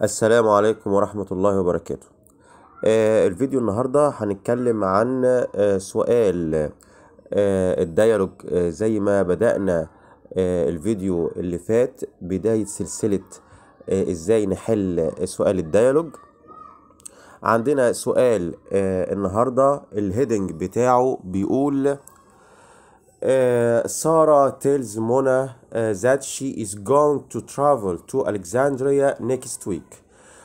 السلام عليكم ورحمة الله وبركاته آه، الفيديو النهاردة هنتكلم عن آه، سؤال آه، الديالوج زي ما بدأنا الفيديو اللي فات بداية سلسلة ازاي نحل سؤال الديالوج عندنا سؤال النهاردة الهيدنج بتاعه بيقول سارة تيلز منى ذات شي that she is going to travel to ويك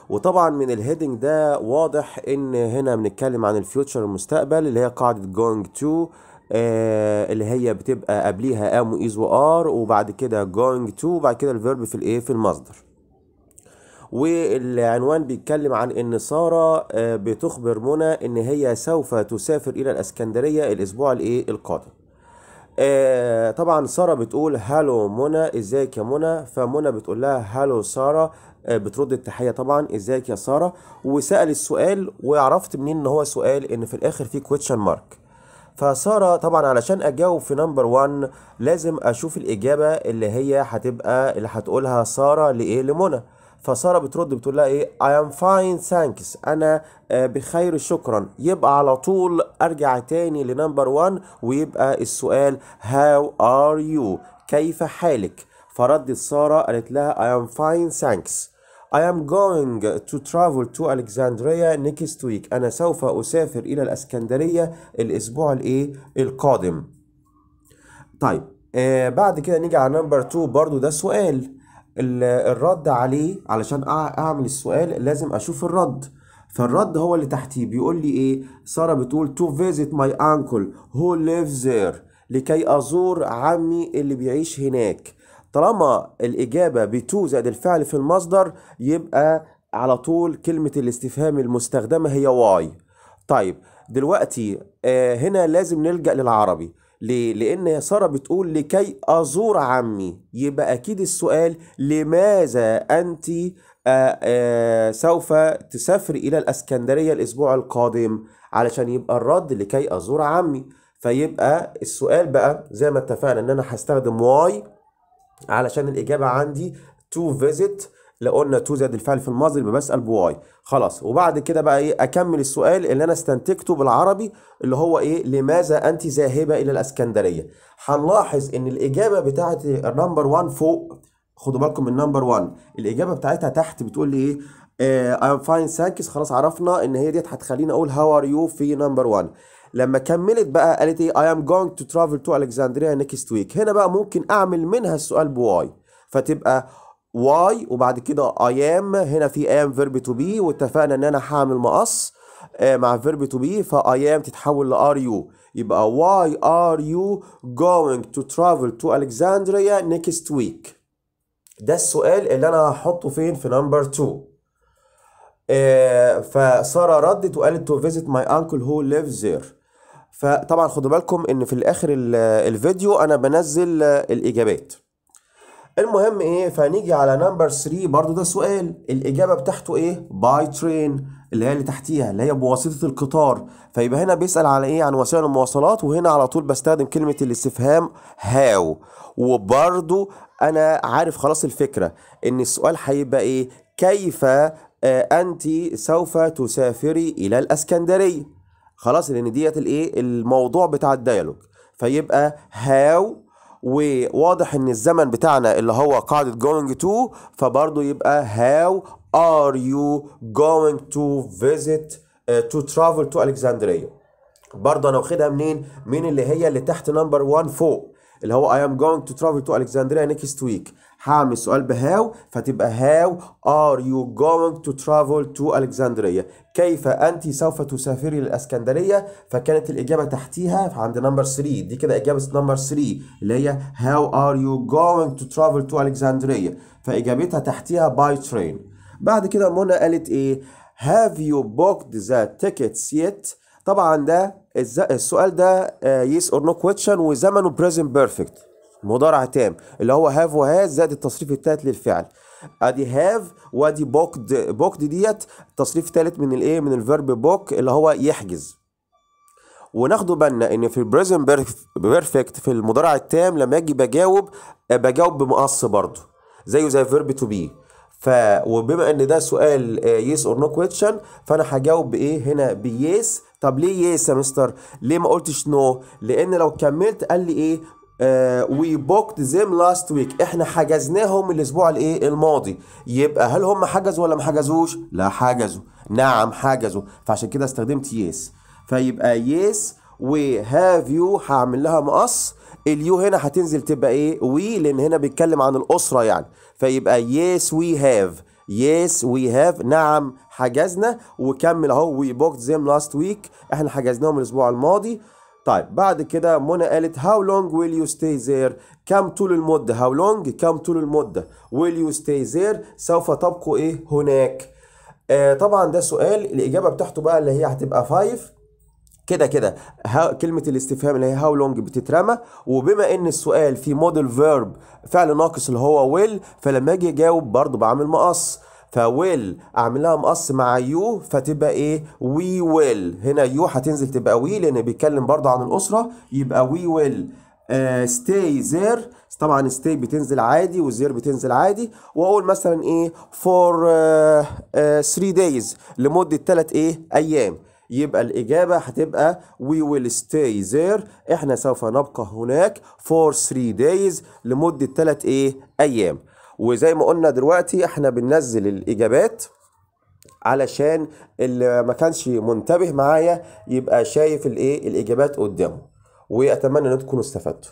وطبعا من الهيدنج ده واضح ان هنا بنتكلم عن الفيوتشر المستقبل اللي هي قاعده جوينج تو آه اللي هي بتبقى قبليها ام وايز وار وبعد كده جوينج تو وبعد كده الفيرب في الايه في المصدر والعنوان بيتكلم عن ان ساره آه، بتخبر منى ان هي سوف تسافر الى الاسكندريه الاسبوع الايه القادم آه، طبعا ساره بتقول هالو منى ازيك يا منى فمنى بتقول لها هالو ساره آه، بترد التحيه طبعا ازيك يا ساره وسال السؤال وعرفت منين ان هو سؤال ان في الاخر في كويتشن مارك فسارة طبعا علشان اجاوب في نمبر 1 لازم اشوف الاجابه اللي هي هتبقى اللي هتقولها ساره لايه لمنى فساره بترد بتقول لها ايه اي ام فاين ثانكس انا آه، بخير شكرا يبقى على طول ارجع تاني لنمبر 1 ويبقى السؤال هاو ار يو كيف حالك فردت ساره قالت لها اي ام فاين ثانكس I am going to travel to Alexandria next week. أنا سوف أسافر إلى الأسكندرية الأسبوع الإيه؟ القادم. طيب آه بعد كده نيجي على نمبر 2 برضو ده سؤال الرد عليه علشان اعمل السؤال لازم اشوف الرد فالرد هو اللي تحتيه بيقول لي ايه ساره بتقول تو فيزيت ماي انكل هو ليف ذير لكي ازور عمي اللي بيعيش هناك طالما الاجابه بتو زائد الفعل في المصدر يبقى على طول كلمه الاستفهام المستخدمه هي واي طيب دلوقتي آه، هنا لازم نلجا للعربي ليه؟ لأن سارة بتقول لكي أزور عمي يبقى أكيد السؤال لماذا أنت آآ آه، آآ آه، سوف تسافر إلى الأسكندرية الأسبوع القادم علشان يبقى الرد لكي أزور عمي فيبقى السؤال بقى زي ما اتفقنا إن أنا هستخدم واي علشان الإجابة عندي to visit لو قلنا تو زائد الفعل في الماضي يبقى بسال بواي خلاص وبعد كده بقى ايه اكمل السؤال اللي انا استنتجته بالعربي اللي هو ايه لماذا انت ذاهبه الى الاسكندريه هنلاحظ ان الاجابه بتاعت النمبر 1 فوق خدوا بالكم من نمبر 1 الاجابه بتاعتها تحت بتقول لي ايه ام فاين ثانكس خلاص عرفنا ان هي ديت هتخليني اقول هاو ار يو في نمبر 1 لما كملت بقى قالت ايه اي ام جوينج تو ترافل تو الكسندريا نيكست ويك هنا بقى ممكن اعمل منها السؤال بواي فتبقى واي وبعد كده اي ام هنا في ام فيرب تو بي واتفقنا ان انا هعمل مقص آه، مع فيرب تو بي فاي ام تتحول لار يو يبقى واي ار يو جوينج تو ترافل تو الكساندريا نيكست ويك ده السؤال اللي انا هحطه فين في نمبر 2 آه، فساره ردت وقالت تو فيزيت ماي انكل هو ليف ذير فطبعا خدوا بالكم ان في الاخر الفيديو انا بنزل الاجابات المهم ايه فنيجي على نمبر 3 برضو ده سؤال الاجابه بتاعته ايه باي ترين اللي هي اللي تحتيها اللي هي بواسطه القطار فيبقى هنا بيسال على ايه عن وسائل المواصلات وهنا على طول بستخدم كلمه الاستفهام هاو وبرضو انا عارف خلاص الفكره ان السؤال هيبقى ايه كيف آه، انت سوف تسافري الى الاسكندريه خلاص لان ديت الايه الموضوع بتاع الديالوج فيبقى هاو وواضح ان الزمن بتاعنا اللي هو قاعدة going to فبرضه يبقى how are you going to visit uh, to travel to Alexandria برضه انا واخدها منين؟ من اللي هي اللي تحت نمبر 1 فوق اللي هو I am going to travel to Alexandria next week هعمل سؤال بهاو فتبقى هاو are you going to travel to Alexandria كيف أنت سوف تسافري للأسكندرية فكانت الإجابة تحتيها عند نمبر 3 دي كده إجابة نمبر 3 اللي هي how are you going to travel to Alexandria فإجابتها تحتيها by train بعد كده منى قالت إيه have you booked the tickets yet طبعا ده السؤال ده يس اور نو كويشن وزمنه بريزنت بيرفكت مضارع تام اللي هو هاف وهاز زائد التصريف الثالث للفعل ادي هاف وادي بوكد بوكد ديت تصريف ثالث من الايه من الفيرب بوك اللي هو يحجز وناخدوا بالنا ان في البريزن بيرفكت في المضارع التام لما اجي بجاوب آه، بجاوب بمقص برضه زيه زي فيرب تو بي ف وبما ان ده سؤال يس اور نو كويشن فانا هجاوب بايه هنا بيس طب ليه يس يا مستر ليه ما قلتش نو لان لو كملت قال لي ايه وي بوكت ذيم لاست ويك احنا حجزناهم الاسبوع الايه الماضي يبقى هل هم حجزوا ولا ما حجزوش لا حجزوا نعم حجزوا فعشان كده استخدمت يس فيبقى يس وهاف يو هعمل لها مقص اليو هنا هتنزل تبقى ايه وي لان هنا بيتكلم عن الاسره يعني فيبقى يس وي هاف يس وي هاف نعم حجزنا وكمل اهو وي بوكت زيم لاست ويك احنا حجزناهم الاسبوع الماضي طيب بعد كده منى قالت هاو لونج ويل يو ستاي زير كم طول المده هاو لونج كم طول المده ويل يو ستاي زير سوف تبقوا ايه هناك آه طبعا ده سؤال الاجابه بتاعته بقى اللي هي هتبقى 5 كده كده كلمة الاستفهام اللي هي هاو لونج بتترمى وبما ان السؤال في موديل فيرب فعل ناقص اللي هو ويل فلما اجي اجاوب برضه بعمل مقص فويل اعملها مقص مع يو فتبقى ايه وي ويل هنا يو هتنزل تبقى وي لان بيتكلم برضه عن الاسره يبقى وي ويل ستاي زير طبعا ستاي بتنزل عادي والزير بتنزل عادي واقول مثلا ايه فور 3 دايز لمده 3 ايه ايام يبقى الإجابة هتبقى we will stay there إحنا سوف نبقى هناك for three days لمدة تلات إيه أيام وزي ما قلنا دلوقتي إحنا بننزل الإجابات علشان اللي ما كانش منتبه معايا يبقى شايف الإيه الإجابات قدامه وأتمنى إن تكونوا استفدتوا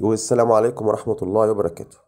والسلام عليكم ورحمة الله وبركاته